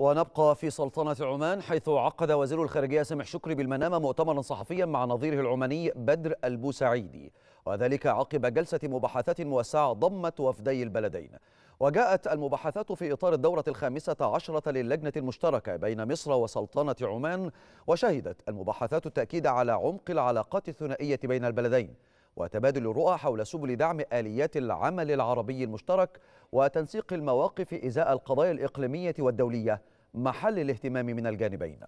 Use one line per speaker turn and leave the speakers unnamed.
ونبقى في سلطنة عمان حيث عقد وزير الخارجية سامح شكري بالمنامة مؤتمرا صحفيا مع نظيره العماني بدر البوسعيدي وذلك عقب جلسة مباحثات موسعة ضمت وفدي البلدين وجاءت المباحثات في إطار الدورة الخامسة عشرة للجنة المشتركة بين مصر وسلطنة عمان وشهدت المباحثات التأكيد على عمق العلاقات الثنائية بين البلدين وتبادل الرؤى حول سبل دعم آليات العمل العربي المشترك وتنسيق المواقف إزاء القضايا الإقليمية والدولية محل الاهتمام من الجانبين